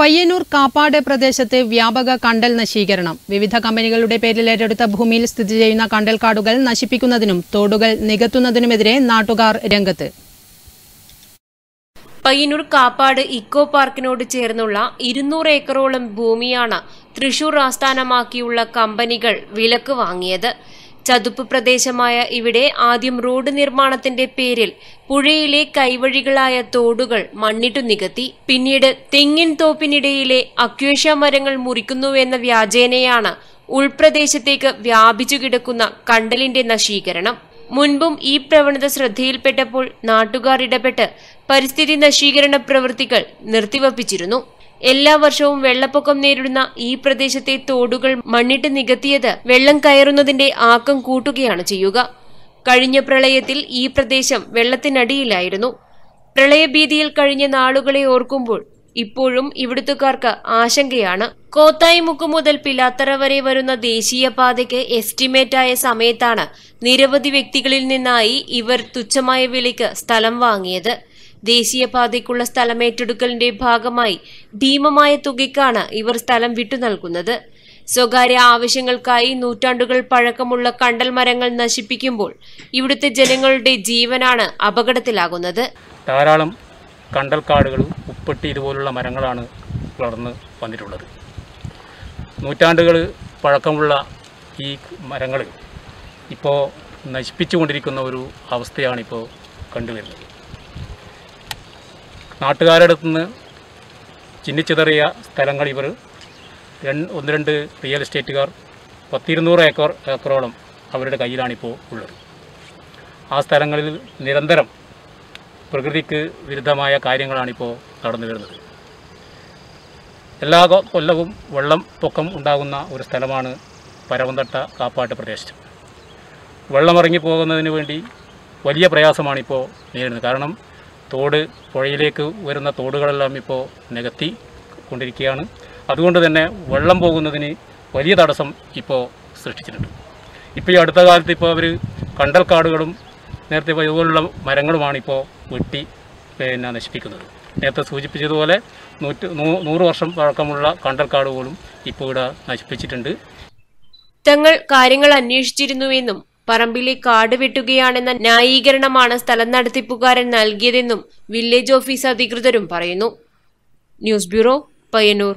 പയ്യന്നൂർ കാപ്പാട് പ്രദേശത്ത് വ്യാപക കണ്ടൽ നശീകരണം വിവിധ കമ്പനികളുടെ പേരിൽ ഏറ്റെടുത്ത ഭൂമിയിൽ സ്ഥിതി ചെയ്യുന്ന കണ്ടൽക്കാടുകൾ നശിപ്പിക്കുന്നതിനും തോടുകൾ നികത്തുന്നതിനുമെതിരെ നാട്ടുകാർ രംഗത്ത് പയ്യന്നൂർ കാപ്പാട് ഇക്കോ പാർക്കിനോട് ചേർന്നുള്ള ഇരുന്നൂറ് ഏക്കറോളം ഭൂമിയാണ് തൃശൂർ ആസ്ഥാനമാക്കിയുള്ള കമ്പനികൾ വിലക്ക് വാങ്ങിയത് ചതുപ്പ് പ്രദേശമായ ഇവിടെ ആദ്യം റോഡ് നിർമ്മാണത്തിന്റെ പേരിൽ പുഴയിലെ കൈവഴികളായ തോടുകൾ മണ്ണിട്ടു നികത്തി പിന്നീട് തെങ്ങിൻ തോപ്പിനിടയിലെ അക്വേഷ്യ മരങ്ങൾ മുറിക്കുന്നുവെന്ന വ്യാജേനയാണ് ഉൾപ്രദേശത്തേക്ക് വ്യാപിച്ചു കിടക്കുന്ന കണ്ടലിന്റെ നശീകരണം മുൻപും ഈ പ്രവണത ശ്രദ്ധയിൽപ്പെട്ടപ്പോൾ നാട്ടുകാർ ഇടപെട്ട് പരിസ്ഥിതി നശീകരണ പ്രവൃത്തികൾ നിർത്തിവപ്പിച്ചിരുന്നു എല്ലാ വർഷവും വെള്ളപ്പൊക്കം നേരിടുന്ന ഈ പ്രദേശത്തെ തോടുകൾ മണ്ണിട്ട് നികത്തിയത് വെള്ളം കയറുന്നതിന്റെ ആക്കം കൂട്ടുകയാണ് ചെയ്യുക കഴിഞ്ഞ പ്രളയത്തിൽ ഈ പ്രദേശം വെള്ളത്തിനടിയിലായിരുന്നു പ്രളയഭീതിയിൽ കഴിഞ്ഞ നാളുകളെ ഓർക്കുമ്പോൾ ഇപ്പോഴും ഇവിടുത്തുകാർക്ക് ആശങ്കയാണ് കോത്തായിമുക്ക് മുതൽ പിലാത്തറ വരെ വരുന്ന ദേശീയപാതയ്ക്ക് എസ്റ്റിമേറ്റായ സമയത്താണ് നിരവധി വ്യക്തികളിൽ നിന്നായി ഇവർ തുച്ഛമായ വിലയ്ക്ക് സ്ഥലം വാങ്ങിയത് ദേശീയപാതയ്ക്കുള്ള സ്ഥലമേറ്റെടുക്കലിന്റെ ഭാഗമായി ഭീമമായ തുകയ്ക്കാണ് ഇവർ സ്ഥലം വിട്ടു നൽകുന്നത് സ്വകാര്യ ആവശ്യങ്ങൾക്കായി നൂറ്റാണ്ടുകൾ പഴക്കമുള്ള കണ്ടൽ മരങ്ങൾ നശിപ്പിക്കുമ്പോൾ ഇവിടുത്തെ ജനങ്ങളുടെ ജീവനാണ് അപകടത്തിലാകുന്നത് ധാരാളം കാടുകളും ഉപ്പെട്ടി ഇതുപോലുള്ള മരങ്ങളാണ് വളർന്ന് വന്നിട്ടുള്ളത് നൂറ്റാണ്ടുകൾ പഴക്കമുള്ള ഈ മരങ്ങൾ ഇപ്പോൾ നശിപ്പിച്ചുകൊണ്ടിരിക്കുന്ന ഒരു അവസ്ഥയാണ് ഇപ്പോൾ കണ്ടുവരുന്നത് നാട്ടുകാരടുത്ത് നിന്ന് ചിന്നിച്ചിതറിയ സ്ഥലങ്ങൾ ഇവർ ഒന്ന് രണ്ട് റിയൽ എസ്റ്റേറ്റുകാർ പത്തിരുന്നൂറ് ഏക്കർ ഏക്കറോളം അവരുടെ കയ്യിലാണിപ്പോൾ ഉള്ളത് ആ സ്ഥലങ്ങളിൽ നിരന്തരം പ്രകൃതിക്ക് വിരുദ്ധമായ കാര്യങ്ങളാണിപ്പോൾ നടന്നു വരുന്നത് എല്ലാ കൊല്ലവും വെള്ളം പൊക്കം ഉണ്ടാകുന്ന ഒരു സ്ഥലമാണ് പരവന്തട്ട കാപ്പാട്ട് പ്രദേശം വെള്ളം പോകുന്നതിന് വേണ്ടി വലിയ പ്രയാസമാണിപ്പോൾ നേരിടുന്നത് കാരണം തോട് പുഴയിലേക്ക് വരുന്ന തോടുകളെല്ലാം ഇപ്പോൾ നികത്തി കൊണ്ടിരിക്കുകയാണ് അതുകൊണ്ട് തന്നെ വെള്ളം പോകുന്നതിന് വലിയ തടസ്സം ഇപ്പോൾ സൃഷ്ടിച്ചിട്ടുണ്ട് ഇപ്പോൾ ഈ അടുത്ത കാലത്ത് ഇപ്പോൾ അവർ കണ്ടൽക്കാടുകളും നേരത്തെ ഇതുപോലുള്ള മരങ്ങളുമാണ് ഇപ്പോൾ വെട്ടി പിന്നെ നശിപ്പിക്കുന്നത് നേരത്തെ സൂചിപ്പിച്ചതുപോലെ നൂറ്റ് നൂറ് വർഷം പഴക്കമുള്ള കണ്ടൽക്കാട് പോലും ഇപ്പോൾ ഇവിടെ നശിപ്പിച്ചിട്ടുണ്ട് തങ്ങൾ കാര്യങ്ങൾ അന്വേഷിച്ചിരുന്നുവെന്നും പറമ്പിലെ കാട് വെട്ടുകയാണെന്ന ന്യായീകരണമാണ് സ്ഥലം നടത്തിപ്പുകാരൻ നൽകിയതെന്നും വില്ലേജ് ഓഫീസ് അധികൃതരും പറയുന്നു ന്യൂസ് ബ്യൂറോ പയ്യന്നൂർ